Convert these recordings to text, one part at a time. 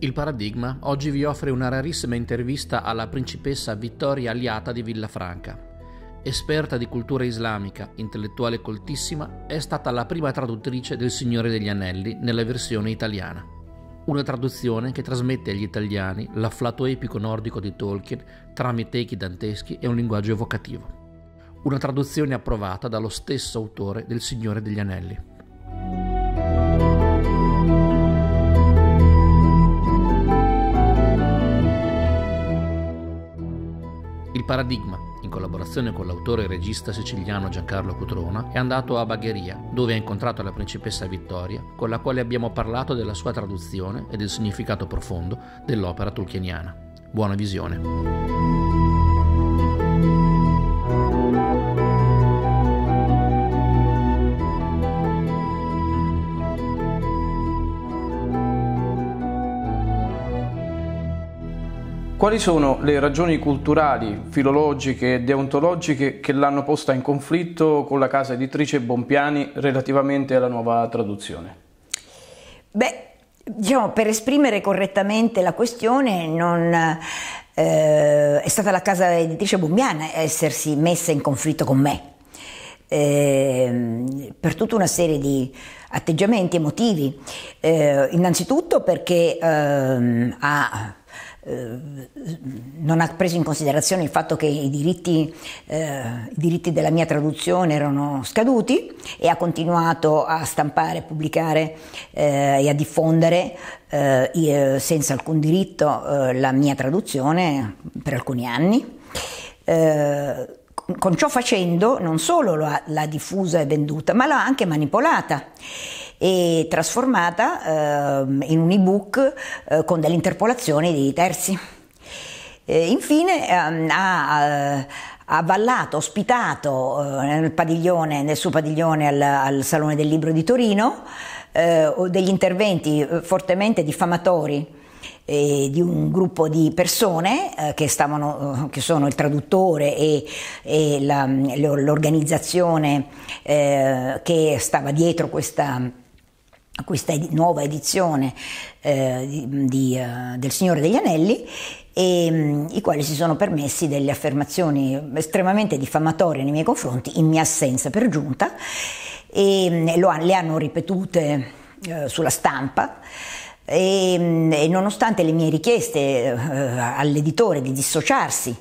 Il Paradigma oggi vi offre una rarissima intervista alla principessa Vittoria Aliata di Villafranca. Esperta di cultura islamica, intellettuale coltissima, è stata la prima traduttrice del Signore degli Anelli nella versione italiana. Una traduzione che trasmette agli italiani l'afflato epico nordico di Tolkien tramite echi danteschi e un linguaggio evocativo. Una traduzione approvata dallo stesso autore del Signore degli Anelli. Il Paradigma, in collaborazione con l'autore e regista siciliano Giancarlo Cutrona, è andato a Bagheria, dove ha incontrato la principessa Vittoria, con la quale abbiamo parlato della sua traduzione e del significato profondo dell'opera tolkieniana. Buona visione. Quali sono le ragioni culturali, filologiche e deontologiche che l'hanno posta in conflitto con la casa editrice Bompiani relativamente alla nuova traduzione? Beh, diciamo, per esprimere correttamente la questione non... Eh, è stata la casa editrice Bombiana a essersi messa in conflitto con me eh, per tutta una serie di atteggiamenti emotivi. Eh, innanzitutto perché ehm, ha eh, non ha preso in considerazione il fatto che i diritti, eh, i diritti, della mia traduzione erano scaduti e ha continuato a stampare, pubblicare eh, e a diffondere eh, eh senza alcun diritto eh, la mia traduzione per alcuni anni. con ciò facendo non solo l'ha diffusa e venduta, ma l'ha anche manipolata e trasformata ehm, in un ebook eh, con delle interpolazioni di terzi. infine ehm, ha eh, avvallato, ospitato eh, nel, nel suo padiglione al, al, Salone del Libro di Torino eh, degli interventi fortemente diffamatori eh, di un gruppo di persone eh, che, stavano, che, sono il traduttore e, e la, l'organizzazione che stava dietro questa questa ed- nuova edizione eh, di, di, uh, del Signore degli Anelli, e, um, i quali si sono permessi delle affermazioni estremamente diffamatorie nei miei confronti, in mia assenza per giunta, ehm, e um, le hanno ripetute uh, sulla stampa. E, um, e, nonostante le mie richieste uh, all'editore di dissociarsi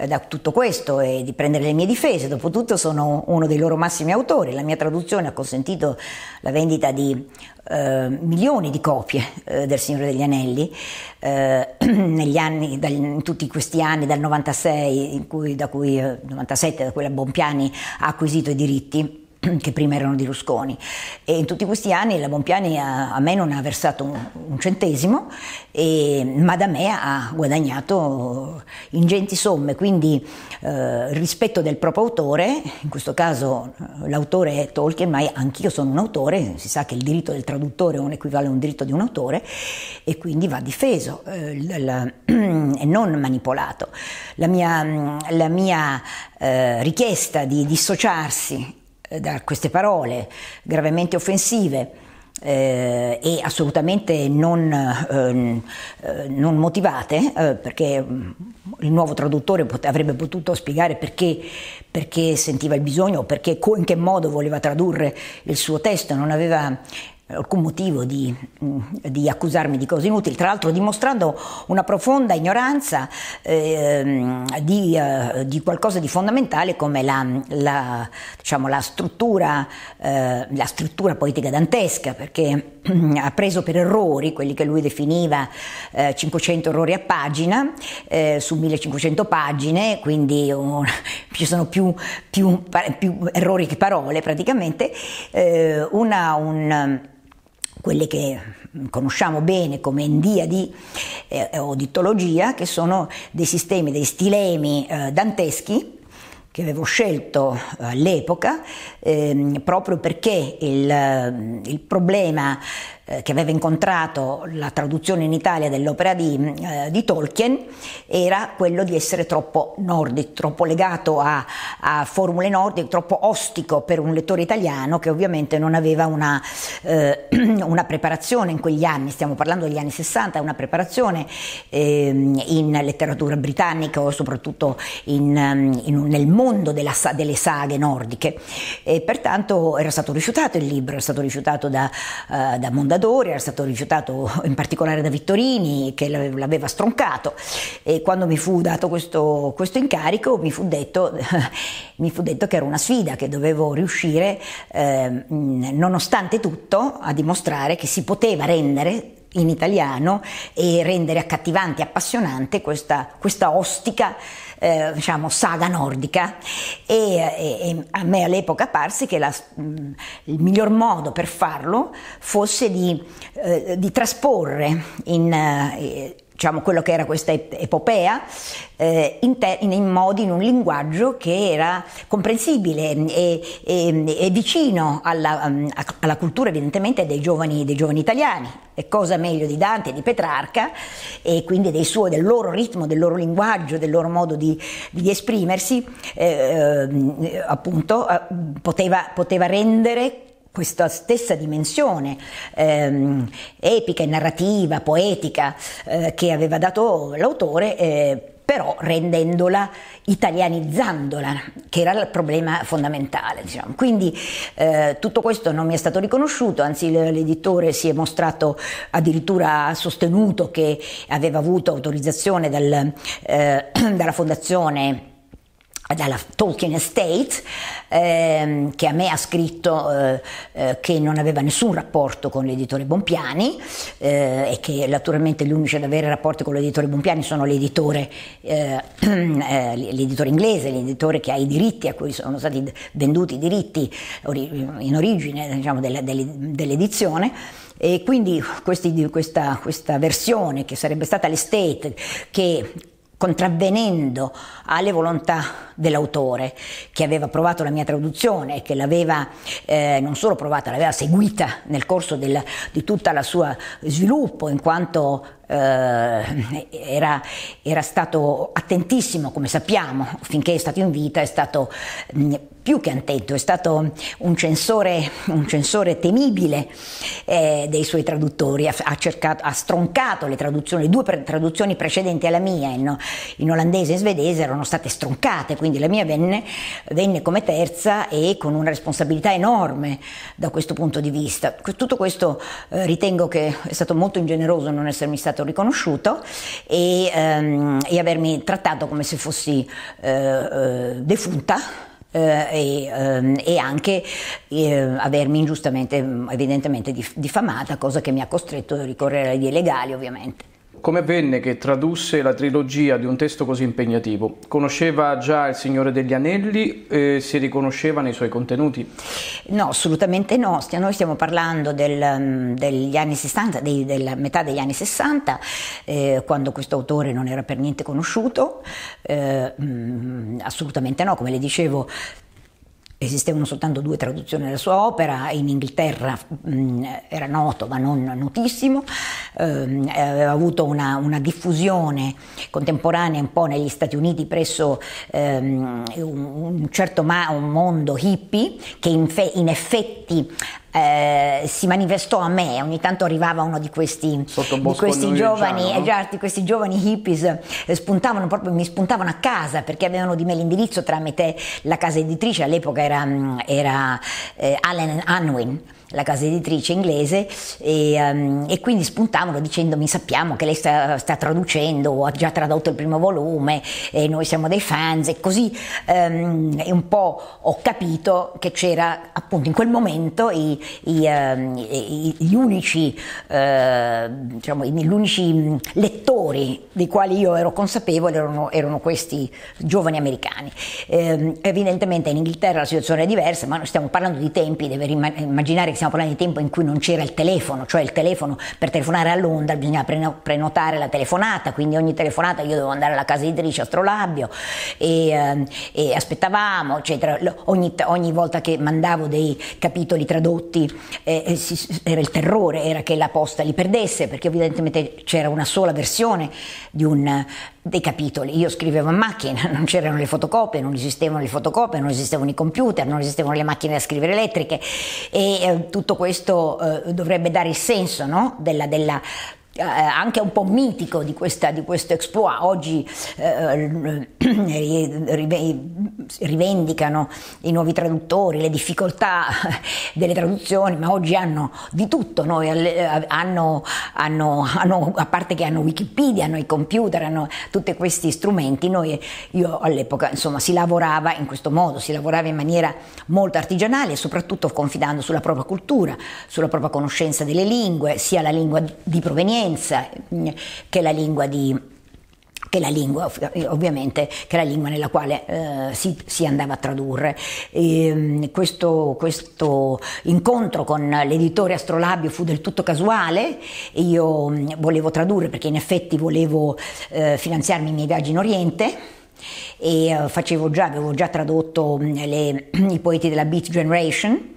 eh, da tutto questo e di prendere le mie difese. Dopotutto sono uno dei loro massimi autori. La mia traduzione ha consentito la vendita di eh, milioni di copie eh, del Signore degli Anelli eh, anni, dal, in tutti questi anni, dal 96, cui, da cui, 97, eh, da cui la Bompiani ha acquisito i diritti che prima erano di Rusconi e in tutti questi anni la Bompiani a, a me non ha versato un, un centesimo e, ma da me ha guadagnato ingenti somme quindi eh, rispetto del proprio autore in questo caso eh, l'autore è Tolkien ma anch'io sono un autore si sa che il diritto del traduttore non equivale a un diritto di un autore e quindi va difeso eh, e non manipolato la mia, la mia eh, richiesta di dissociarsi eh, da queste parole gravemente offensive eh, e assolutamente non, ehm, eh, non motivate, eh, perché mm, il nuovo traduttore pot- avrebbe potuto spiegare perché, perché sentiva il bisogno, perché co- in che modo voleva tradurre il suo testo, non aveva alcun motivo di, mm, di, accusarmi di cose inutili, tra l'altro dimostrando una profonda ignoranza eh, di, eh, di, qualcosa di fondamentale come la, la, diciamo, la, struttura, eh, la struttura, politica dantesca, perché mm, ha preso per errori quelli che lui definiva 500 eh, errori a pagina, eh, su 1500 pagine, quindi un, ci sono più, più, più, errori che parole praticamente, eh, una, un, quelle che conosciamo bene come endiadi eh, eh, o dittologia, che sono dei sistemi, dei stilemi eh, danteschi che avevo scelto eh, all'epoca ehm, proprio perché il, ehm, il problema eh, che aveva incontrato la traduzione in Italia dell'opera di, eh, di, Tolkien era quello di essere troppo nordico, troppo legato a, a formule nordiche, troppo ostico per un lettore italiano che ovviamente non aveva una, eh, una preparazione in quegli anni, stiamo parlando degli anni 60, una preparazione ehm, in letteratura britannica o soprattutto in, ehm, in, nel mondo della, delle saghe nordiche e pertanto era stato rifiutato il libro, era stato rifiutato da, eh, da Mondadori, era stato rifiutato in particolare da Vittorini che l'aveva stroncato e quando mi fu dato questo, questo incarico mi fu, detto, mi fu, detto, che era una sfida, che dovevo riuscire eh, nonostante tutto a dimostrare che si poteva rendere in italiano e rendere accattivante e appassionante questa, questa ostica eh, diciamo, saga nordica e, e, e a me all'epoca parse che la, mm, il miglior modo per farlo fosse di, eh, di trasporre in, eh, diciamo, quello che era questa epopea eh, in, te, in, in, modi, in un linguaggio che era comprensibile mm, e, e, mm, e vicino alla, mm, alla, cultura evidentemente dei giovani, dei giovani italiani. E cosa meglio di Dante, di Petrarca e quindi suo, del loro ritmo, del loro linguaggio, del loro modo di, di esprimersi, eh, appunto eh, poteva, poteva rendere questa stessa dimensione ehm, epica e narrativa, poetica eh, che aveva dato l'autore, eh, però rendendola italianizzandola, che era il problema fondamentale. Diciamo. Quindi eh, tutto questo non mi è stato riconosciuto, anzi l'editore si è mostrato addirittura sostenuto che aveva avuto autorizzazione dal, eh, dalla fondazione dalla Tolkien Estate, ehm, che a me ha scritto eh, eh, che non aveva nessun rapporto con l'editore Bompiani eh, e che naturalmente gli unici ad avere rapporti con l'editore Bompiani sono l'editore, eh, eh, l'editore inglese, l'editore che ha i diritti a cui sono stati venduti i diritti in origine diciamo, della, dell'edizione. E quindi questi, questa, questa versione che sarebbe stata l'estate che contravvenendo alle volontà dell'autore che aveva provato la mia traduzione, e che l'aveva eh, non solo provata, l'aveva seguita nel corso del, di tutto il suo sviluppo in quanto eh, era, era, stato attentissimo, come sappiamo, finché è stato in vita, è stato mm, più che attento, è stato un censore, un censore temibile eh, dei suoi traduttori, ha, ha, cercato, ha stroncato le traduzioni, le due pre- traduzioni precedenti alla mia, in, in, olandese e svedese, erano state stroncate, quindi la mia venne, venne come terza e con una responsabilità enorme da questo punto di vista. Tutto questo eh, ritengo che è stato molto ingeneroso non essermi stato stato riconosciuto e, ehm, e avermi trattato come se fossi eh, eh defunta. Eh, e, ehm, e, anche eh, avermi ingiustamente, evidentemente dif- diffamata, cosa che mi ha costretto a ricorrere ai legali ovviamente. Come avvenne che tradusse la trilogia di un testo così impegnativo? Conosceva già Il Signore degli Anelli e si riconosceva nei suoi contenuti? No, assolutamente no. Noi stiamo parlando del, mm, degli anni 60, dei, della metà degli anni 60, eh, quando questo autore non era per niente conosciuto. Eh, mm, assolutamente no, come le dicevo, Esistevano soltanto due traduzioni della sua opera, in Inghilterra mh, mm, era noto ma non notissimo, ehm, aveva avuto una, una, diffusione contemporanea un po' negli Stati Uniti presso ehm, un, un, certo ma, un mondo hippie che in, fe, in effetti eh, si manifestò a me, ogni tanto arrivava uno di questi, esatto, di questi giovani, no? già, questi giovani hippies, eh, spuntavano proprio, mi spuntavano a casa perché avevano di me l'indirizzo tramite la casa editrice, all'epoca era, mm, era eh, Allen Unwin la casa editrice inglese e, um, e, quindi spuntavano dicendomi sappiamo che lei sta, sta, traducendo o ha già tradotto il primo volume e noi siamo dei fans e così um, e un po' ho capito che c'era appunto in quel momento i, i, um, i, gli unici uh, diciamo, gli unici lettori dei quali io ero consapevole erano, erano questi giovani americani evidentemente in Inghilterra la situazione è diversa ma noi stiamo parlando di tempi deve immaginare che stiamo parlando di tempo in cui non c'era il telefono, cioè il telefono per telefonare a Londra bisognava prenotare la telefonata, quindi ogni telefonata io dovevo andare alla casa editrice Astrolabio e, eh, e aspettavamo, eccetera. Ogni, ogni, volta che mandavo dei capitoli tradotti eh, eh si, era il terrore, era che la posta li perdesse, perché evidentemente c'era una sola versione di un dei capitoli. Io scrivevo a macchina, non c'erano le fotocopie, non esistevano le fotocopie, non esistevano i computer, non esistevano le macchine da scrivere elettriche e eh, tutto questo eh, dovrebbe dare il senso no? della, della eh, anche un po' mitico di, questa, di questo Expo. Oggi eh, eh rivendicano i nuovi traduttori, le difficoltà delle traduzioni, ma oggi hanno di tutto, Noi, eh, hanno, hanno, hanno, a parte che hanno Wikipedia, hanno i computer, hanno tutti questi strumenti. Noi, io all'epoca insomma, si lavorava in questo modo, si lavorava in maniera molto artigianale e soprattutto confidando sulla propria cultura, sulla propria conoscenza delle lingue, sia la lingua di provenienza, conoscenza mm, che la lingua di che la lingua, ovviamente, che la lingua nella quale eh, si, si, andava a tradurre. E, ehm, questo, questo, incontro con l'editore Astrolabio fu del tutto casuale, io mm, volevo tradurre perché in effetti volevo eh, finanziarmi i miei viaggi in Oriente e eh, facevo già, avevo già tradotto mm, le, i poeti della Beat Generation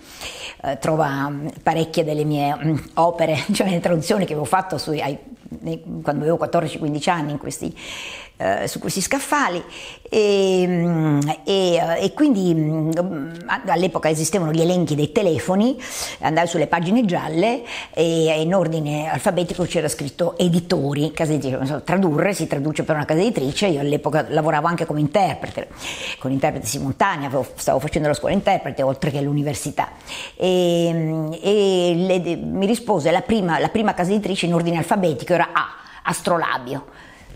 eh, trova mm, parecchie delle mie mm, opere, cioè le traduzioni che avevo fatto sui, ai, nei, quando avevo 14-15 anni in questi eh, su questi scaffali ehm, e, e, eh, e quindi mm, all'epoca esistevano gli elenchi dei telefoni, andai sulle pagine gialle e in ordine alfabetico c'era scritto editori, casa editrice, tradurre si traduce per una casa editrice, io all'epoca lavoravo anche come interprete, con interprete simultanea, stavo facendo la scuola interprete oltre che l'università e, ehm, e le, mi rispose la prima, la prima casa editrice in ordine alfabetico era A, Astrolabio.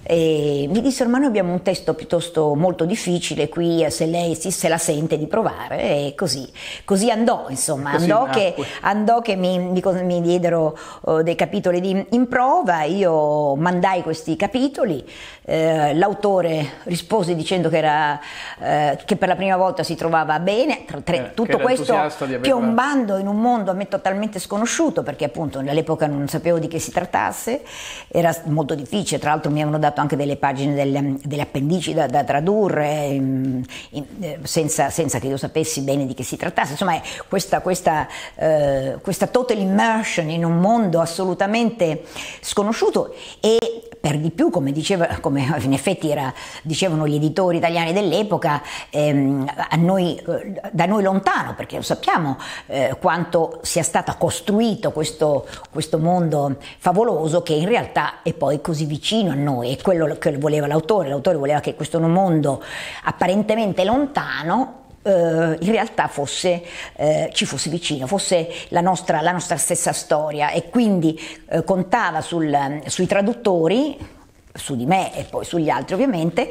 E mi dissero ma noi abbiamo un testo piuttosto molto difficile qui eh, se lei si, se la sente di provare e così, così andò insomma così andò, che, andò, che, mi, mi, mi diedero uh, dei capitoli di, in prova io mandai questi capitoli eh, l'autore rispose dicendo che, era, eh, che, per la prima volta si trovava bene, tra, tra, eh, tutto questo piombando in un mondo a me totalmente sconosciuto perché appunto all'epoca non sapevo di che si trattasse, era molto difficile, tra l'altro mi avevano dato anche delle pagine delle, delle appendici da, da tradurre in, in, eh, senza, senza, che io sapessi bene di che si trattasse, insomma questa, questa, eh, questa total immersion in un mondo assolutamente sconosciuto e per di più, come diceva, come come in effetti era, dicevano gli editori italiani dell'epoca, ehm, noi, da noi lontano, perché lo sappiamo eh, quanto sia stato costruito questo, questo, mondo favoloso che in realtà è poi così vicino a noi, è quello che voleva l'autore, l'autore voleva che questo mondo apparentemente lontano Uh, in realtà fosse, uh, ci fosse vicino, fosse la nostra, la nostra stessa storia e quindi uh, contava sul, sui traduttori su di me e poi sugli altri ovviamente,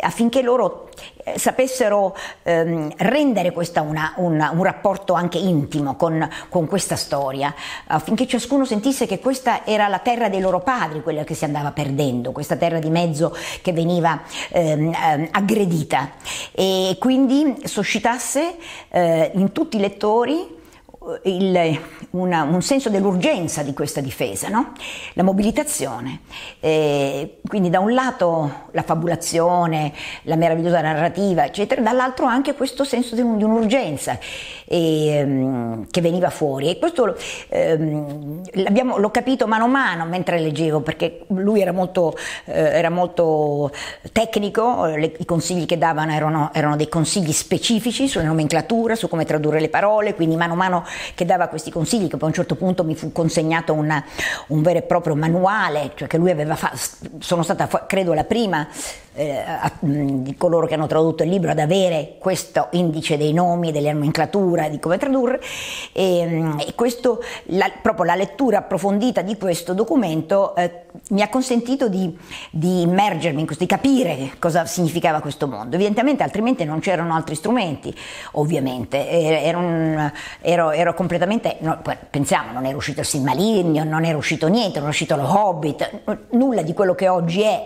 affinché loro eh, sapessero ehm, rendere questo un rapporto anche intimo con, con, questa storia, affinché ciascuno sentisse che questa era la terra dei loro padri, quella che si andava perdendo, questa terra di mezzo che veniva ehm, ehm aggredita e quindi suscitasse eh, in tutti i lettori eh, il, una, un senso dell'urgenza di questa difesa, no? la mobilitazione. Eh, quindi da un lato la fabulazione, la meravigliosa narrativa, eccetera, dall'altro anche questo senso di, un'urgenza ehm, che veniva fuori. E questo ehm, l'ho capito mano a mano mentre leggevo, perché lui era molto, eh, era molto tecnico, le, i consigli che davano erano, erano dei consigli specifici sulla nomenclatura, su come tradurre le parole, quindi mano a mano che dava questi consigli, che poi a un certo punto mi fu consegnato una, un vero e proprio manuale, cioè che lui aveva fatto, sono stata credo la prima eh, a, mm, di coloro che hanno tradotto il libro ad avere questo indice dei nomi, e delle nomenclature, di come tradurre e, mm, e questo, la, proprio la lettura approfondita di questo documento eh, mi ha consentito di, di immergermi in questo, di capire cosa significava questo mondo. Evidentemente altrimenti non c'erano altri strumenti, ovviamente. Era un, ero, ero, completamente, no, pensiamo, non era uscito il Silmaligno, non era uscito niente, non era uscito lo Hobbit, nulla di quello che oggi è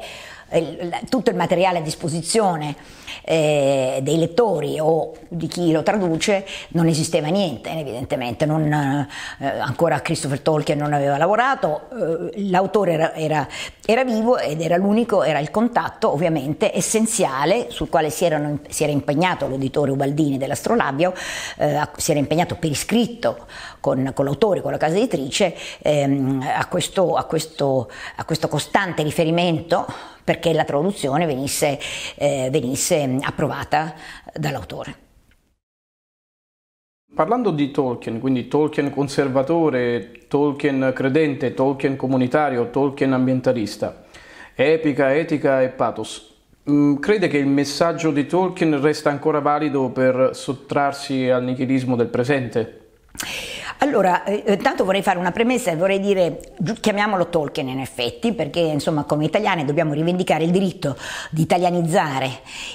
eh, tutto il materiale a disposizione eh, dei lettori o di chi lo traduce non esisteva niente, evidentemente, non, eh, ancora Christopher Tolkien non aveva lavorato, eh, l'autore era, era, era, vivo ed era l'unico, era il contatto ovviamente essenziale sul quale si, erano, si era impegnato l'editore Ubaldini dell'Astrolabio, eh, si era impegnato per iscritto con, con l'autore, con la casa editrice, ehm, a, questo, a, questo, a questo costante riferimento perché la traduzione venisse, eh, venisse approvata dall'autore. Parlando di Tolkien, quindi Tolkien conservatore, Tolkien credente, Tolkien comunitario, Tolkien ambientalista, epica, etica e pathos, mm, crede che il messaggio di Tolkien resta ancora valido per sottrarsi al nichilismo del presente? Allora, eh, eh vorrei fare una premessa e vorrei dire, chiamiamolo Tolkien in effetti, perché insomma come italiani dobbiamo rivendicare il diritto di italianizzare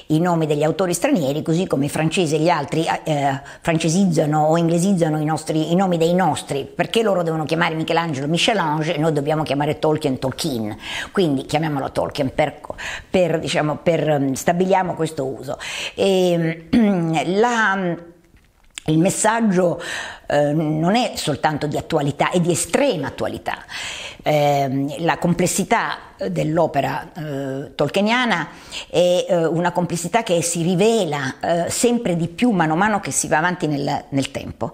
i nomi degli autori stranieri, così come i francesi e gli altri eh, eh francesizzano o inglesizzano i, nostri, i, nomi dei nostri, perché loro devono chiamare Michelangelo Michelange e noi dobbiamo chiamare Tolkien Tolkien, quindi chiamiamolo Tolkien per, per, diciamo, per mm, stabiliamo questo uso. E, ehm, la, il messaggio eh, non è soltanto di attualità, è di estrema attualità. Eh, la complessità dell'opera eh, tolkieniana è eh, una complessità che si rivela eh, sempre di più mano a mano che si va avanti nel, nel tempo.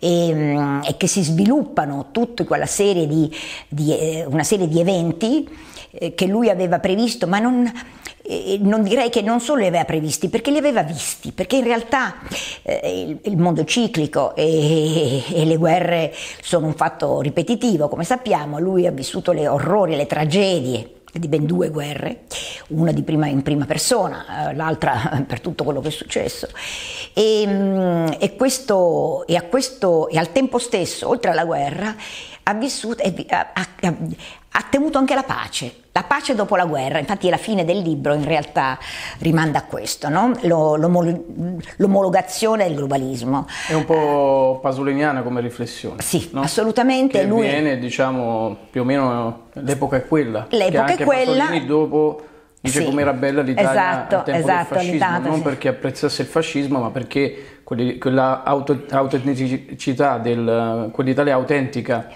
E, ehm, e, che si sviluppano tutta quella serie di, di eh, una serie di eventi eh, che lui aveva previsto, ma non, eh, non direi che non solo li aveva previsti, perché li aveva visti, perché in realtà eh, il, il, mondo ciclico e, e, le guerre sono un fatto ripetitivo, come sappiamo, lui ha vissuto le orrori, le tragedie di ben due guerre, una prima, in prima persona, eh, l'altra per tutto quello che è successo, e, mm, e, questo, e, questo, e al tempo stesso, oltre alla guerra, ha vissuto e ha, ha, ha tenuto anche la pace, la pace dopo la guerra, infatti la fine del libro in realtà rimanda a questo, no? l'omologazione del globalismo. È un po' eh. pasoliniana come riflessione. Sì, no? assolutamente. Che lui... viene, diciamo, più o meno l'epoca è quella. L'epoca è quella. Pasolini dopo dice sì, com'era bella l'Italia esatto, al tempo esatto, del fascismo, non sì. perché apprezzasse il fascismo, ma perché quella autenticità, del, quell'Italia autentica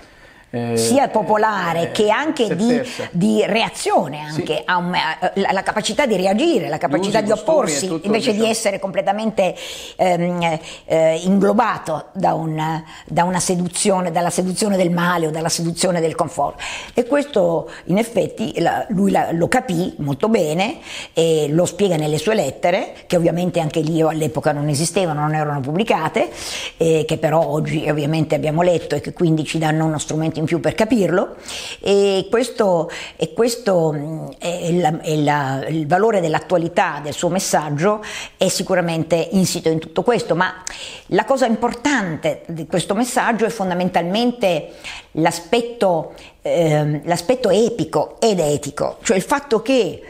eh, sia popolare eh, che anche di, di, reazione, anche sì. un, eh, la, la, capacità di reagire, la capacità di opporsi, tutto, invece diciamo. di essere completamente ehm, eh, inglobato da una, da una, seduzione, dalla seduzione del male o dalla seduzione del conforto. E questo in effetti la, lui la, lo capì molto bene e lo spiega nelle sue lettere, che ovviamente anche lì all'epoca non esistevano, non erano pubblicate, eh, che però oggi ovviamente abbiamo letto e che quindi ci danno uno strumento in più per capirlo e questo, e questo mm, è, la, è la, il valore dell'attualità del suo messaggio è sicuramente insito in tutto questo, ma la cosa importante di questo messaggio è fondamentalmente l'aspetto, ehm, l'aspetto epico ed etico, cioè il fatto che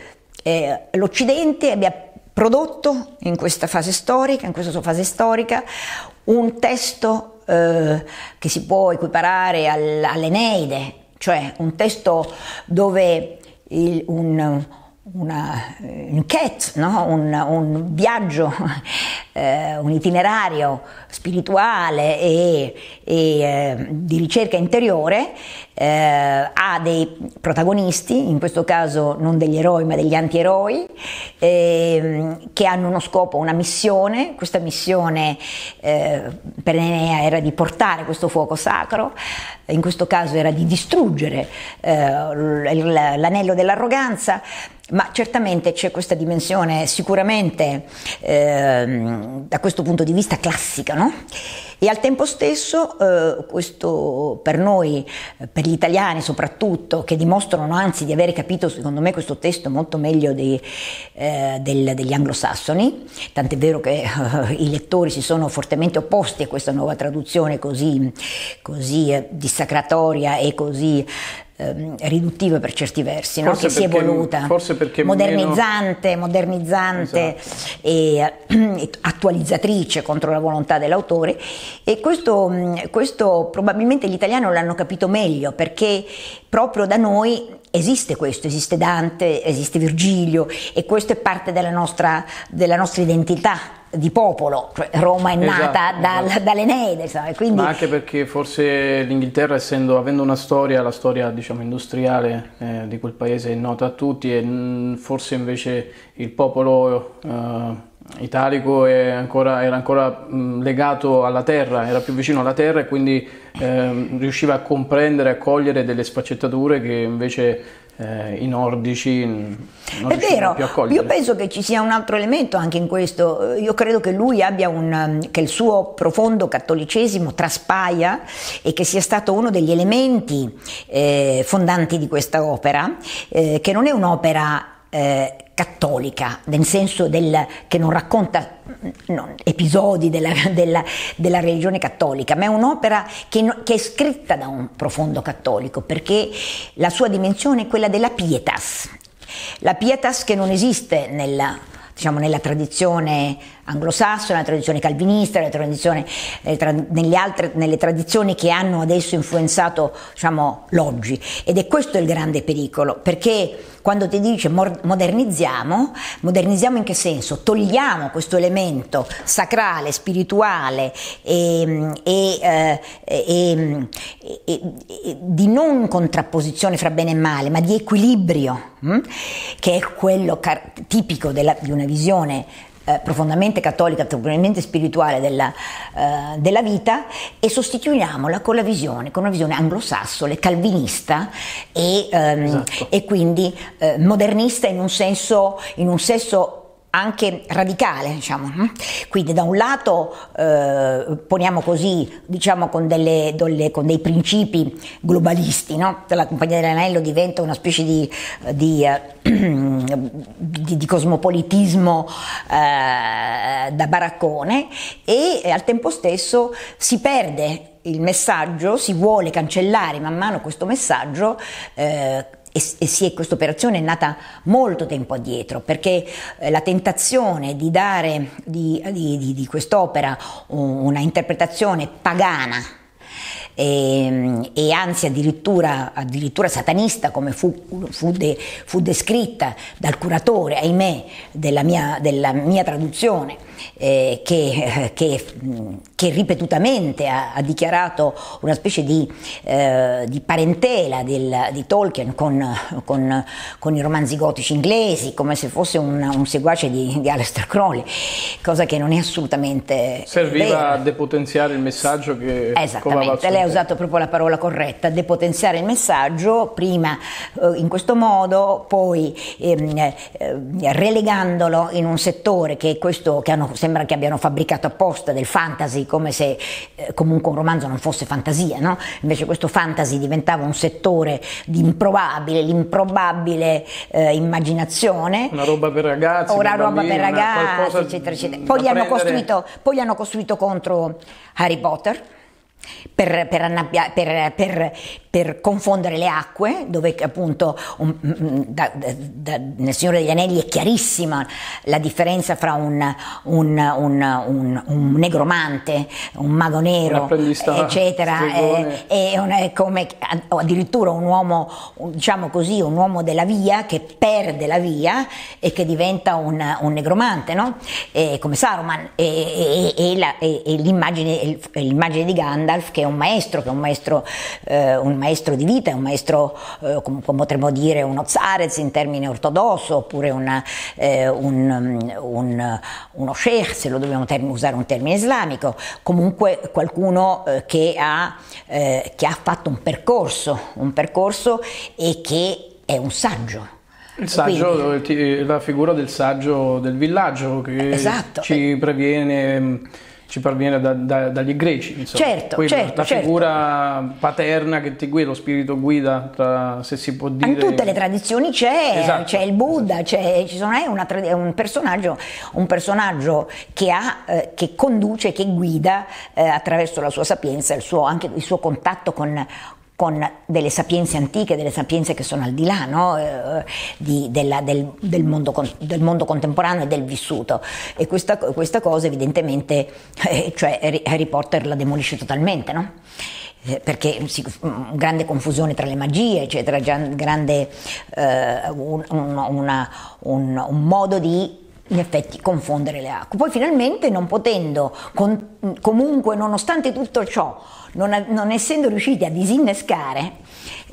eh, l'Occidente abbia prodotto in questa fase storica, in questa sua fase storica, un testo eh, che si può equiparare al, all'Eneide, cioè un testo dove il, un, una, un cat, no? un, un viaggio eh, un itinerario spirituale e, e eh, di ricerca interiore, eh, ha dei protagonisti, in questo caso non degli eroi ma degli antieroi, ehm, che hanno uno scopo, una missione, questa missione eh, per Enea era di portare questo fuoco sacro, in questo caso era di distruggere eh, l'anello dell'arroganza, ma certamente c'è questa dimensione sicuramente eh, da questo punto di vista classica, no? E al tempo stesso, eh, questo per noi, eh, per gli italiani soprattutto, che dimostrano anzi di avere capito, secondo me, questo testo molto meglio dei, eh, del, degli anglosassoni, tant'è vero che eh, i lettori si sono fortemente opposti a questa nuova traduzione così, così eh, dissacratoria e così Ehm, riduttiva per certi versi, no? che perché, si è evoluta, modernizzante, meno... modernizzante esatto. Ehm, e, attualizzatrice contro la volontà dell'autore e questo, questo probabilmente gli italiani l'hanno capito meglio perché proprio da noi esiste questo, esiste Dante, esiste Virgilio e questo è parte della nostra, della nostra identità di popolo, cioè Roma è nata esatto, dal, esatto. dall'Eneide. quindi... Ma anche perché forse l'Inghilterra, essendo, avendo una storia, la storia diciamo, industriale eh, di quel paese è nota a tutti, e mh, mm, forse invece il popolo eh, italico ancora, era ancora mh, mm, legato alla terra, era più vicino alla terra e quindi eh, riusciva a comprendere, a cogliere delle sfaccettature che invece eh, i nordici mm, non È vero, più a cogliere. Io penso che ci sia un altro elemento anche in questo. Eh, io credo che lui abbia un mm, che il suo profondo cattolicesimo traspaia e che sia stato uno degli elementi eh, fondanti di questa opera, eh, che non è un'opera eh, cattolica, nel senso del, che non racconta mm, non, episodi della, della, della, religione cattolica, ma è un'opera che, che, è scritta da un profondo cattolico, perché la sua dimensione è quella della pietas. La pietas che non esiste nella, diciamo, nella tradizione anglosassone, nella tradizione calvinista, nella tradizione, nelle, eh, tra, nelle, altre, nelle tradizioni che hanno adesso influenzato diciamo, l'oggi. Ed è questo il grande pericolo, perché quando ti dice modernizziamo, modernizziamo in che senso? Togliamo questo elemento sacrale, spirituale eh, e, e, e, e di non contrapposizione fra bene e male, ma di equilibrio, mh? Hm? che è quello car- tipico della, di una visione eh, profondamente cattolica, profondamente spirituale della, eh, della, vita e sostituiamola con la visione, con una visione anglosassone, calvinista e, ehm, esatto. e quindi eh, modernista in un senso, in un senso anche radicale, diciamo. Quindi da un lato eh, poniamo così, diciamo con, delle, delle, con dei principi globalisti, no? la Compagnia dell'Anello diventa una specie di, di, eh, di, di cosmopolitismo eh, da baraccone e al tempo stesso si perde il messaggio, si vuole cancellare man mano questo messaggio. Eh, e, e questa operazione è nata molto tempo addietro perché eh, la tentazione di dare di, di, di quest'opera una interpretazione pagana e, ehm, e, anzi addirittura, addirittura, satanista come fu, fu, de, fu descritta dal curatore, ahimè, della mia, della mia traduzione, eh, che, eh, che, che ripetutamente ha, ha, dichiarato una specie di, eh, di parentela del, di Tolkien con, con, con, i romanzi gotici inglesi, come se fosse un, un seguace di, di Aleister Crowley, cosa che non è assolutamente Serviva vera. a depotenziare il messaggio che... Esattamente, lei ha usato proprio la parola corretta, depotenziare il messaggio, prima eh, in questo modo, poi ehm, eh, relegandolo in un settore che, questo, che hanno, sembra che abbiano fabbricato apposta del fantasy come se eh, comunque un romanzo non fosse fantasia, no? invece questo fantasy diventava un settore di improbabile, l'improbabile eh, immaginazione. Una roba per ragazzi, una roba bambini, per ragazzi, eccetera, eccetera. Poi gli, prendere... poi gli hanno costruito contro Harry Potter per, per, annabbia, per, per, per, confondere le acque, dove appunto un, mm, mm, da, da, nel Signore degli Anelli è chiarissima la differenza fra un, un, un, un negromante, un mago nero, eccetera, eh, e, e una, come, addirittura un uomo, diciamo così, un uomo della via che perde la via e che diventa un, negromante, no? e, come Saruman, e, e, la, l'immagine, l'immagine di Gandalf Gandalf che è un maestro, che è un maestro, eh, un maestro di vita, un maestro, eh, come potremmo dire, uno zarez in termini ortodosso, oppure una, eh, un, un, uno sheikh, se lo dobbiamo term- usare un termine islamico, comunque qualcuno eh, che ha, eh, che ha fatto un percorso, un percorso e che è un saggio. Il saggio, Quindi, la figura del saggio del villaggio che esatto. ci previene ci parviene da, da, dagli greci, insomma. Certo, Quella, certo, la certo. figura certo. paterna che ti guida, lo spirito guida, tra, se si può dire. In tutte le tradizioni c'è, esatto. c'è il Buddha, c'è, ci sono, è, una, un, personaggio, un, personaggio, che, ha, eh, che conduce, che guida eh, attraverso la sua sapienza, il suo, anche il suo contatto con, con delle sapienze antiche, delle sapienze che sono al di là no? Eh, di, della, del, del, mondo, del, mondo, contemporaneo e del vissuto. E questa, questa cosa evidentemente eh, cioè Harry Potter la demolisce totalmente. No? Eh, perché sì, mm, grande confusione tra le magie, eccetera, grande, un, un, una, un, un modo di in effetti confondere le acque. Poi finalmente non potendo, con, comunque nonostante tutto ciò, non, non essendo riusciti a disinnescare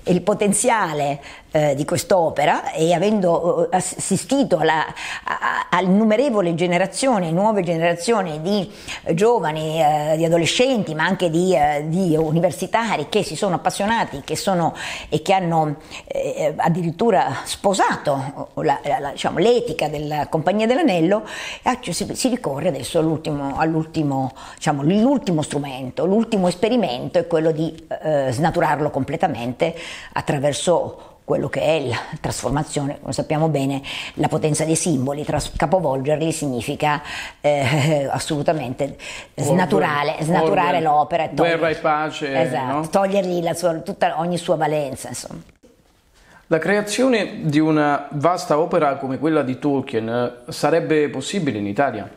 il potenziale eh, di quest'opera e avendo eh, assistito alla, a, a, innumerevole generazione, nuove generazioni di eh, giovani, eh, di adolescenti, ma anche di, eh, di, universitari che si sono appassionati che sono, e che hanno eh, addirittura sposato la, la, diciamo, l'etica della Compagnia dell'Anello, si, si ricorre adesso all'ultimo, all'ultimo diciamo, strumento, l'ultimo esperimento è quello di snaturarlo completamente attraverso quello che è la trasformazione, come sappiamo bene, la potenza dei simboli, tras- capovolgerli significa eh, assolutamente snaturare, snaturare l'opera. E guerra e pace. Esatto, no? togliergli sua, tutta, ogni sua valenza. Insomma. La creazione di una vasta opera come quella di Tolkien eh, sarebbe possibile in Italia?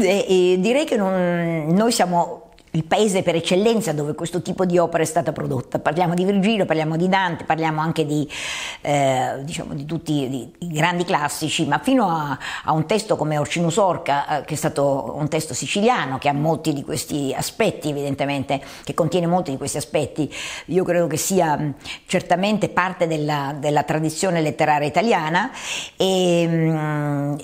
Eh, direi che non, noi siamo il paese per eccellenza dove questo tipo di opera è stata prodotta. Parliamo di Virgilio, parliamo di Dante, parliamo anche di, eh, diciamo, di tutti i grandi classici, ma fino a, a un testo come Orcinus Orca, eh, che è stato un testo siciliano, che ha molti di questi aspetti, evidentemente, che contiene molti di questi aspetti, io credo che sia certamente parte della, della, tradizione letteraria italiana e,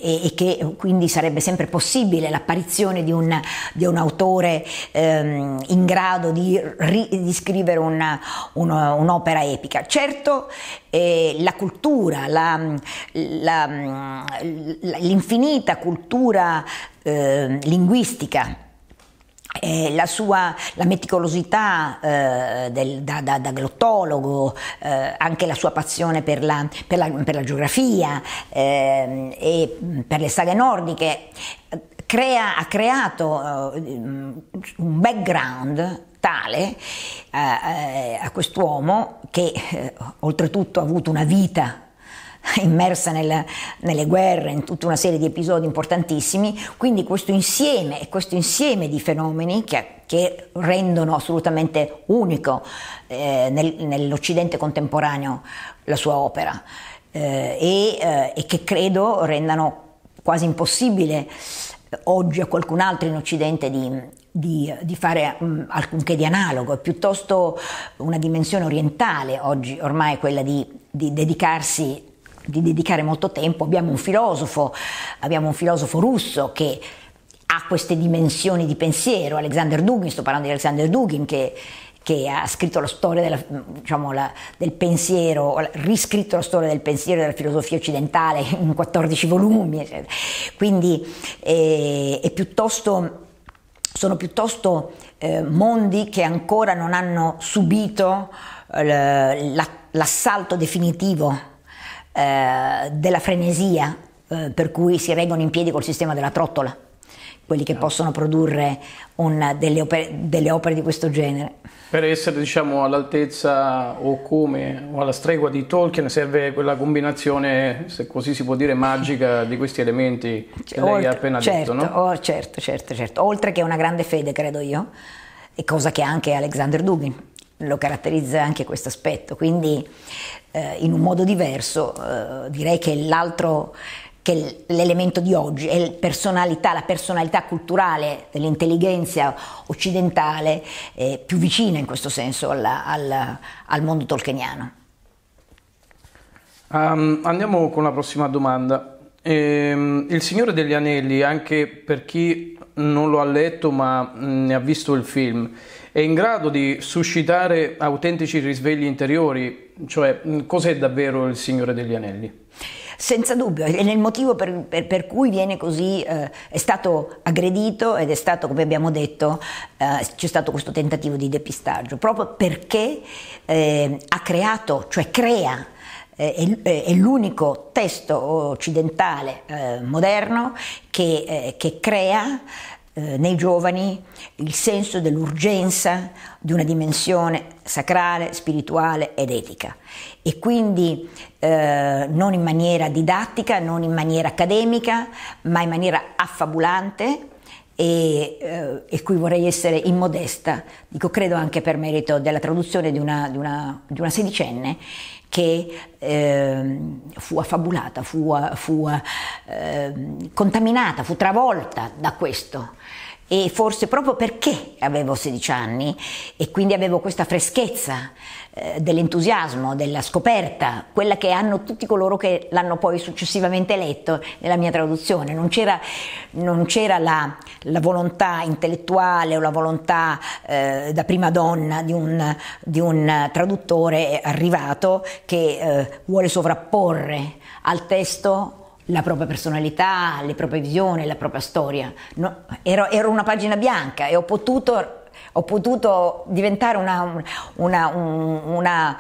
e, e, che quindi sarebbe sempre possibile l'apparizione di un, di un autore. Eh, ehm, in grado di, ri, di scrivere una, una, un'opera epica. Certo, eh, la cultura, la, la, l'infinita cultura eh, linguistica eh, la sua la meticolosità eh, del, da, da, da, glottologo, eh, anche la sua passione per la, per la, per la geografia ehm, e per le saghe nordiche crea, ha creato uh, un background tale uh, a quest'uomo che oltretutto ha avuto una vita immersa nel, nelle guerre, in tutta una serie di episodi importantissimi, quindi questo insieme, questo insieme di fenomeni che, che rendono assolutamente unico eh, nel, nell'Occidente contemporaneo la sua opera eh, e, eh, e, che credo rendano quasi impossibile oggi a qualcun altro in Occidente di, di, di fare mh, mm, alcunché di analogo, è piuttosto una dimensione orientale oggi ormai quella di, di dedicarsi di dedicare molto tempo. Abbiamo un filosofo, abbiamo un filosofo russo che ha queste dimensioni di pensiero, Alexander Dugin, sto parlando di Alexander Dugin che che ha scritto la storia della, diciamo, la, del pensiero, riscritto la storia del pensiero e della filosofia occidentale in 14 volumi, eccetera. quindi eh, piuttosto, sono piuttosto eh, mondi che ancora non hanno subito eh, l'assalto definitivo eh, della frenesia eh, per cui si reggono in piedi col sistema della trottola quelli che possono produrre una, delle, opere, delle, opere, di questo genere. Per essere diciamo, all'altezza o come o alla stregua di Tolkien serve quella combinazione, se così si può dire, magica di questi elementi cioè, che lei Oltre, ha appena certo, detto. No? Oh, certo, certo, certo. Oltre che una grande fede, credo io, e cosa che anche Alexander Dugin lo caratterizza anche questo aspetto. Quindi eh, in un modo diverso eh, direi che l'altro che l'elemento di oggi è personalità, la personalità culturale dell'intelligenza occidentale eh, più vicina in questo senso alla, alla, al mondo tolkeniano. Um, ehm, andiamo con la prossima domanda. Ehm, il Signore degli Anelli, anche per chi non lo ha letto ma mm, ne ha visto il film, è in grado di suscitare autentici risvegli interiori? Cioè, mm, cos'è davvero il Signore degli Anelli? senza dubbio, è nel motivo per, per, per cui viene così, eh, è stato aggredito ed è stato, come abbiamo detto, eh, c'è stato questo tentativo di depistaggio, proprio perché eh, ha creato, cioè crea, eh, eh, è, l'unico testo occidentale eh, moderno che, eh, che crea eh, nei giovani il senso dell'urgenza di una dimensione sacrale, spirituale ed etica e quindi eh, non in maniera didattica, non in maniera accademica, ma in maniera affabulante e, eh, e qui vorrei essere immodesta, dico credo anche per merito della traduzione di una, di una, di una sedicenne che eh, fu affabulata, fu, fu eh, contaminata, fu travolta da questo e forse proprio perché avevo 16 anni e quindi avevo questa freschezza eh, dell'entusiasmo, della scoperta, quella che hanno tutti coloro che l'hanno poi successivamente letto nella mia traduzione. Non c'era, non c'era la, la, volontà intellettuale o la volontà eh, da prima donna di un, di un traduttore arrivato che eh, vuole sovrapporre al testo la propria personalità, le proprie visioni, la propria storia. No, ero, ero, una pagina bianca e ho potuto, ho potuto diventare una, una, una,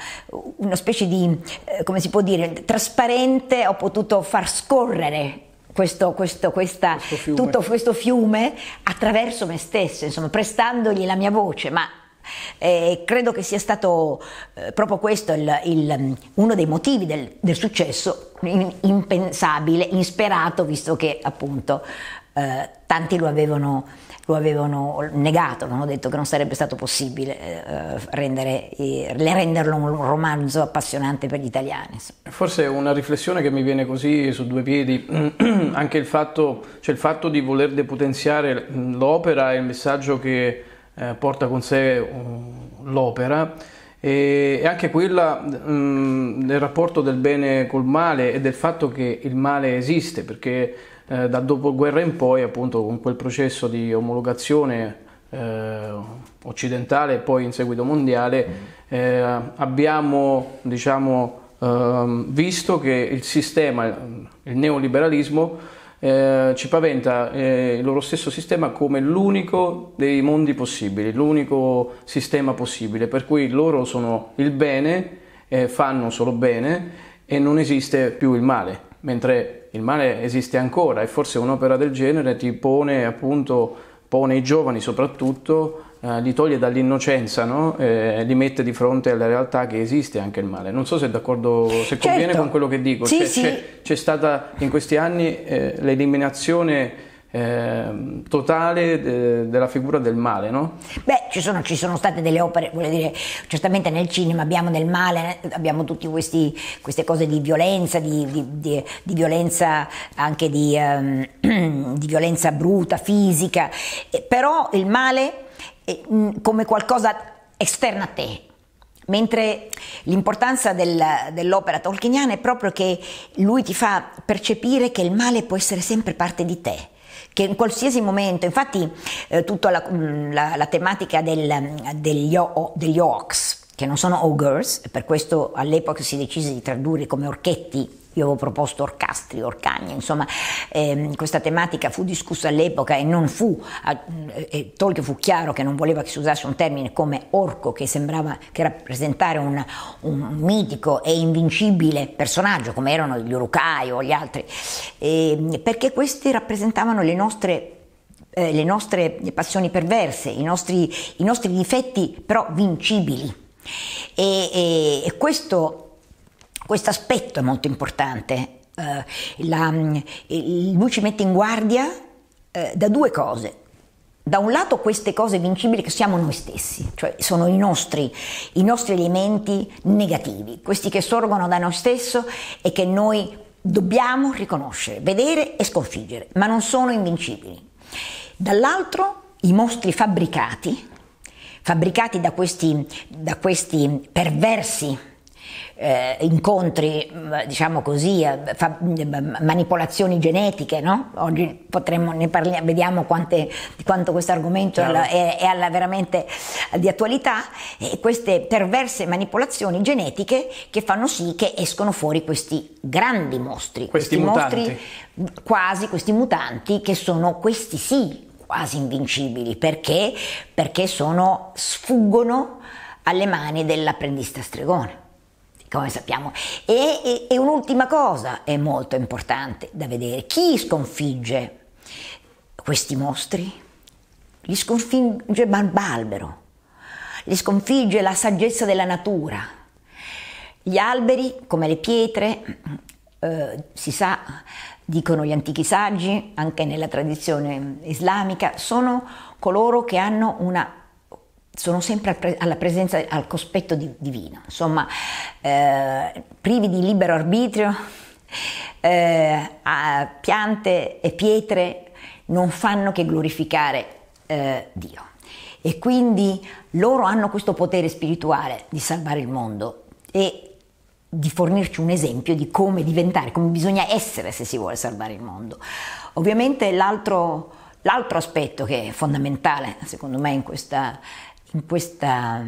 una, specie di, eh, come si può dire, trasparente, ho potuto far scorrere questo, questo, questa, questo tutto questo fiume attraverso me stessa, insomma, prestandogli la mia voce, ma e eh, credo che sia stato eh, proprio questo il, il, mm, uno dei motivi del, del successo impensabile, insperato, visto che appunto eh, tanti lo avevano, lo avevano, negato, avevano detto che non sarebbe stato possibile eh, eh rendere, eh, renderlo un romanzo appassionante per gli italiani. Forse una riflessione che mi viene così su due piedi, anche il fatto, cioè il fatto di voler depotenziare mm, l'opera e il messaggio che eh, porta con sé mm, l'opera e, e, anche quella mm, del rapporto del bene col male e del fatto che il male esiste perché eh, dal dopoguerra in poi appunto con quel processo di omologazione eh, occidentale e poi in seguito mondiale mm. eh, abbiamo diciamo ehm, visto che il sistema il neoliberalismo eh, ci paventa eh, il loro stesso sistema come l'unico dei mondi possibili, l'unico sistema possibile, per cui loro sono il bene, eh, fanno solo bene e non esiste più il male, mentre il male esiste ancora e forse un'opera del genere ti pone appunto, pone i giovani soprattutto eh, li toglie dall'innocenza, no? eh, li mette di fronte alla realtà che esiste anche il male. Non so se, è d'accordo, se certo. conviene con quello che dico. Sì, c'è, sì. C'è, c'è, stata in questi anni eh, l'eliminazione ehm, eh, totale de, della figura del male, no? Beh, ci sono, ci sono, state delle opere, voglio dire, certamente nel cinema abbiamo del male, abbiamo tutte queste cose di violenza, di, di, di, di violenza anche um, di, violenza bruta, fisica, eh, però il male Mm, come qualcosa esterno a te. Mentre l'importanza del, dell'opera tolkieniana è proprio che lui ti fa percepire che il male può essere sempre parte di te che in qualsiasi momento, infatti eh, tutta la, mm, la, la tematica del, degli, o, degli ox, che non sono ogres, per questo all'epoca si decise di tradurre come orchetti io avevo proposto orcastri, orcagni, insomma, ehm, questa tematica fu discussa all'epoca e non fu, eh, Tolkien fu chiaro che non voleva che si usasse un termine come orco, che sembrava che rappresentare un, un mitico e invincibile personaggio, come erano gli Urukai o gli altri, eh, perché questi rappresentavano le nostre eh, le nostre passioni perverse, i nostri, i nostri difetti però vincibili. E, e, e questo questo aspetto è molto importante. Uh, la, mm, lui ci mette in guardia uh, da due cose. Da un lato queste cose vincibili che siamo noi stessi, cioè sono i nostri, i nostri elementi negativi, questi che sorgono da noi stessi e che noi dobbiamo riconoscere, vedere e sconfiggere, ma non sono invincibili. Dall'altro i mostri fabbricati, fabbricati da questi, da questi perversi eh, incontri, mm, diciamo così, eh, fa, mm, eh, manipolazioni genetiche, no? Oggi potremmo, ne parliamo, vediamo quante, di quanto questo argomento no. è, è alla, veramente di attualità, e queste perverse manipolazioni genetiche che fanno sì che escono fuori questi grandi mostri, questi, questi mostri quasi, questi mutanti che sono questi sì quasi invincibili, perché? Perché sono, sfuggono alle mani dell'apprendista stregone come sappiamo. E, e, e un'ultima cosa è molto importante da vedere, chi sconfigge questi mostri? Li sconfigge Barbalbero, li sconfigge la saggezza della natura. Gli alberi, come le pietre, eh, si sa, dicono gli antichi saggi, anche nella tradizione islamica, sono coloro che hanno una sono sempre alla presenza, al cospetto di, divino, insomma, eh, privi di libero arbitrio, eh, piante e pietre non fanno che glorificare eh, Dio. E quindi loro hanno questo potere spirituale di salvare il mondo e di fornirci un esempio di come diventare, come bisogna essere se si vuole salvare il mondo. Ovviamente l'altro... L'altro aspetto che è fondamentale, secondo me, in questa in questa,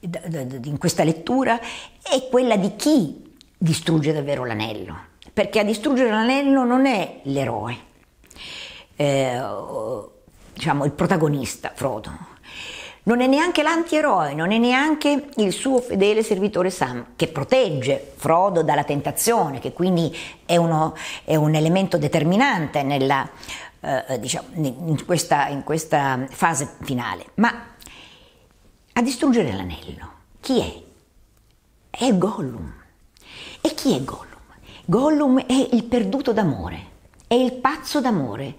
in questa lettura è quella di chi distrugge davvero l'anello, perché a distruggere l'anello non è l'eroe, eh, diciamo il protagonista Frodo, non è neanche l'antieroe, non è neanche il suo fedele servitore Sam, che protegge Frodo dalla tentazione, che quindi è, uno, è un elemento determinante nella, eh, diciamo, in, questa, in questa fase finale. Ma a distruggere l'anello. Chi è? È Gollum. E chi è Gollum? Gollum è il perduto d'amore, è il pazzo d'amore,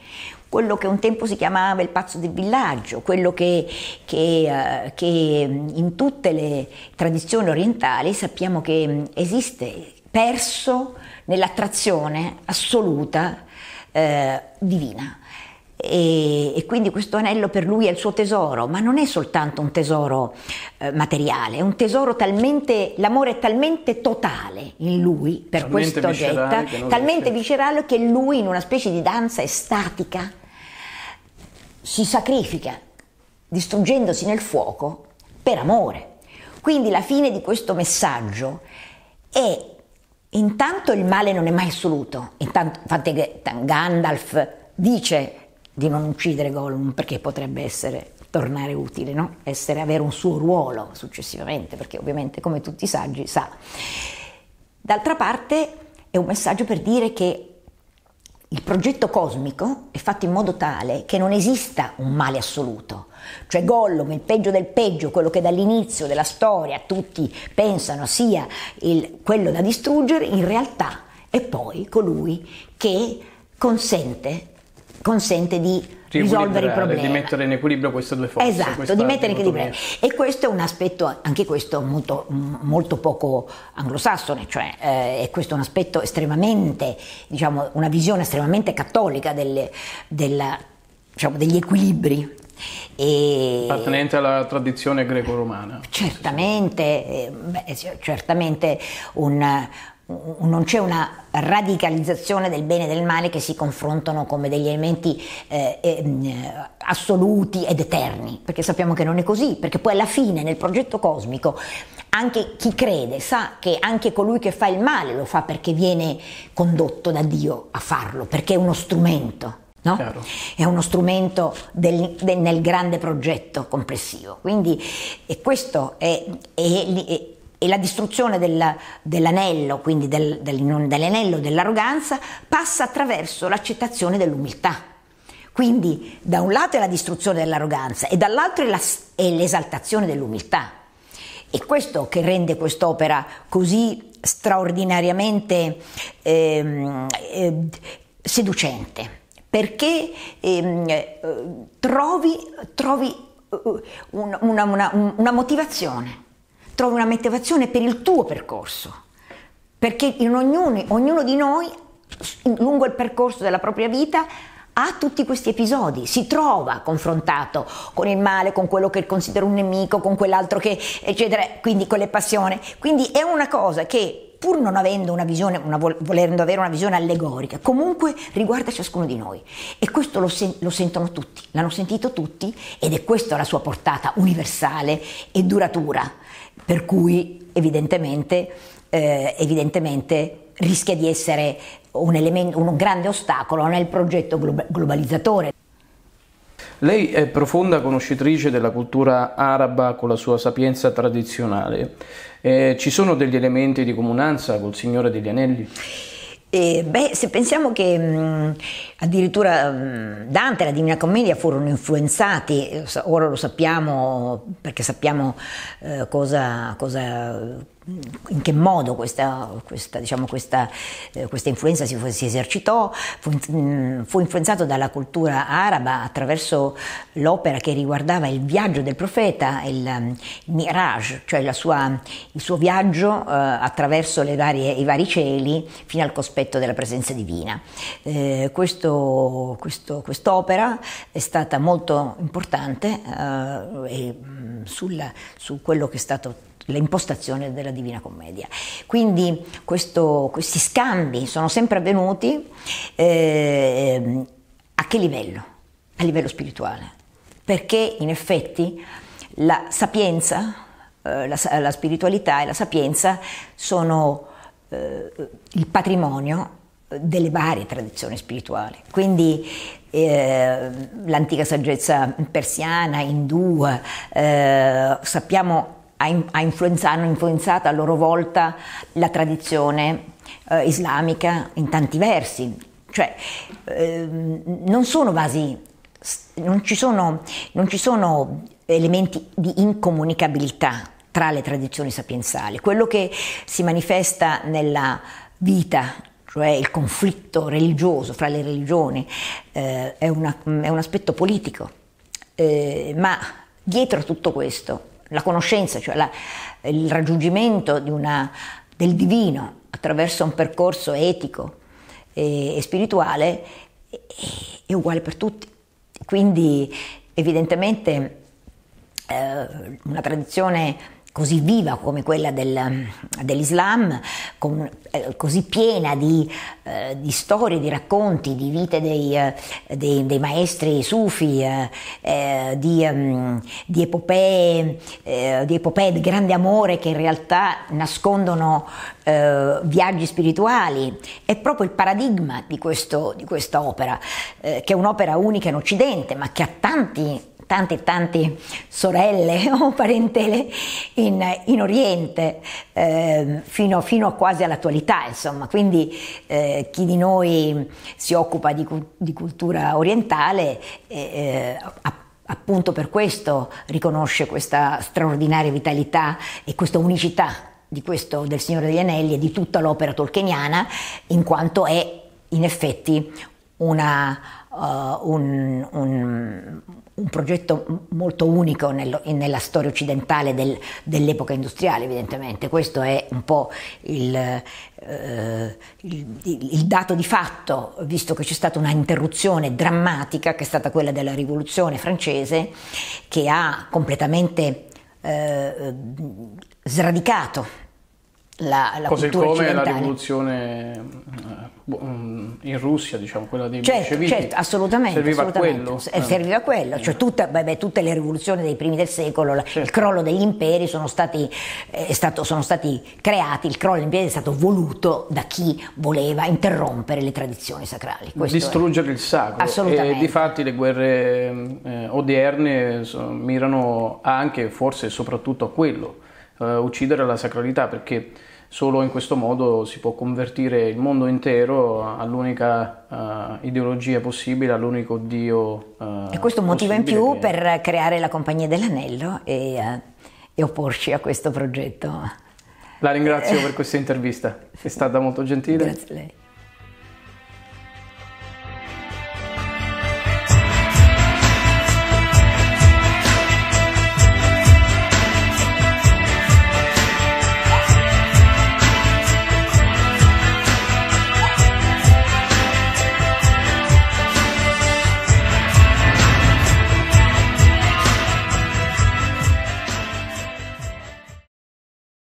quello che un tempo si chiamava il pazzo del villaggio, quello che, che, eh, che mm, in tutte le tradizioni orientali sappiamo che mm, esiste, perso nell'attrazione assoluta eh, divina. E, e, quindi questo anello per lui è il suo tesoro, ma non è soltanto un tesoro eh, materiale, è un tesoro talmente, l'amore è talmente totale in lui per talmente questo oggetto, talmente riesce. viscerale che lui in una specie di danza estatica si sacrifica, distruggendosi nel fuoco, per amore. Quindi la fine di questo messaggio è intanto il male non è mai assoluto, intanto Gandalf dice di non uccidere Gollum perché potrebbe essere tornare utile, no? essere, avere un suo ruolo successivamente, perché ovviamente come tutti i saggi sa. D'altra parte è un messaggio per dire che il progetto cosmico è fatto in modo tale che non esista un male assoluto, cioè Gollum, il peggio del peggio, quello che dall'inizio della storia tutti pensano sia il, quello da distruggere, in realtà è poi colui che consente consente di risolvere i problemi. Di mettere in equilibrio queste due forze. Esatto, di mettere in equilibrio. E questo è un aspetto, anche questo molto, molto poco anglosassone, cioè eh, è questo un aspetto estremamente, diciamo, una visione estremamente cattolica delle, della, diciamo, degli equilibri. E... Appartenente alla tradizione greco-romana. Certamente, eh, certamente un non c'è una radicalizzazione del bene e del male che si confrontano come degli elementi eh, eh, assoluti ed eterni, perché sappiamo che non è così, perché poi alla fine nel progetto cosmico anche chi crede sa che anche colui che fa il male lo fa perché viene condotto da Dio a farlo, perché è uno strumento. No? È uno strumento del, del, nel grande progetto complessivo. Quindi questo è, è, è e la distruzione del, dell'anello, quindi del, del, non dell'anello dell'arroganza, passa attraverso l'accettazione dell'umiltà. Quindi da un lato è la distruzione dell'arroganza e dall'altro è, la, è l'esaltazione dell'umiltà. E questo che rende quest'opera così straordinariamente eh, eh, seducente, perché ehm, eh, trovi, trovi eh, una, una, una, una motivazione trovi una motivazione per il tuo percorso, perché ognuno, ognuno di noi lungo il percorso della propria vita ha tutti questi episodi, si trova confrontato con il male, con quello che considera un nemico, con quell'altro che, eccetera, quindi con le passioni. Quindi è una cosa che pur non avendo una visione, una, volendo avere una visione allegorica, comunque riguarda ciascuno di noi. E questo lo, sen- lo sentono tutti, l'hanno sentito tutti ed è questa la sua portata universale e duratura per cui evidentemente, eh, evidentemente rischia di essere un, elemento, un grande ostacolo nel progetto globalizzatore. Lei è profonda conoscitrice della cultura araba con la sua sapienza tradizionale. Eh, ci sono degli elementi di comunanza col Signore degli Anelli? Eh, beh, se pensiamo che mh, mm, addirittura mh, mm, Dante e la Divina Commedia furono influenzati, ora lo sappiamo perché sappiamo eh, cosa, cosa in che modo questa, questa, diciamo, questa, eh, questa influenza si, si, esercitò, fu, mm, fu influenzato dalla cultura araba attraverso l'opera che riguardava il viaggio del profeta, il, il mm, mirage, cioè sua, il suo viaggio eh, attraverso varie, i vari cieli fino al cospetto della presenza divina. Eh, questo, questo, quest'opera è stata molto importante eh, e, mm, sul, su quello che è stato l'impostazione della Divina Commedia. Quindi questo, questi scambi sono sempre avvenuti eh, a che livello? A livello spirituale, perché in effetti la sapienza, eh, la, la, spiritualità e la sapienza sono eh, il patrimonio delle varie tradizioni spirituali. Quindi eh, l'antica saggezza persiana, indù, eh, sappiamo ha, influenzato, hanno influenzato a loro volta la tradizione eh, islamica in tanti versi. Cioè, eh, non sono vasi, non ci sono, non ci sono elementi di incomunicabilità tra le tradizioni sapiensali. Quello che si manifesta nella vita, cioè il conflitto religioso fra le religioni, eh, è, una, è, un aspetto politico. Eh, ma dietro a tutto questo la conoscenza, cioè la, il raggiungimento una, del divino attraverso un percorso etico e, e spirituale è, è, uguale per tutti. Quindi evidentemente eh, una tradizione così viva come quella del, dell'Islam, con, eh, così piena di, eh, di, storie, di racconti, di vite dei, eh, dei, dei maestri sufi, eh, eh, di, um, di, epopee, di, epopee, di grande amore che in realtà nascondono viaggi spirituali. È proprio il paradigma di, questo, di questa opera, che è un'opera unica in Occidente, ma che ha tanti tante tante sorelle o parentele in, in Oriente eh, fino, fino quasi all'attualità insomma quindi eh, chi di noi si occupa di, di cultura orientale eh, eh appunto per questo riconosce questa straordinaria vitalità e questa unicità di questo, del Signore degli Anelli e di tutta l'opera tolkieniana in quanto è in effetti una, Uh, un, un, un progetto molto unico nel, nella storia occidentale del, dell'epoca industriale, evidentemente. Questo è un po' il, eh, il, il, dato di fatto, visto che c'è stata una interruzione drammatica che è stata quella della rivoluzione francese, che ha completamente eh, sradicato la, la Così come occidentale. la rivoluzione mm, mm, boh, in Russia, diciamo, quella dei certo, bolscevichi. Certo, assolutamente. Serviva assolutamente. quello. S- eh, eh. serviva quello, cioè eh. tutta, beh, tutte le rivoluzioni dei primi del secolo, certo. il crollo degli imperi sono stati, eh, stato, sono stati creati, il crollo degli imperi è stato voluto da chi voleva interrompere le tradizioni sacrali. Questo Distruggere è. il sacro. Assolutamente. E di fatti le guerre eh, odierne so, mirano anche, forse soprattutto a quello, eh, uccidere la sacralità, perché Solo in questo modo si può convertire il mondo intero all'unica uh, ideologia possibile, all'unico Dio. Uh, e questo è un motivo in più che... per creare la Compagnia dell'Anello e, uh, e opporci a questo progetto. La ringrazio per questa intervista, è stata molto gentile. Grazie a lei.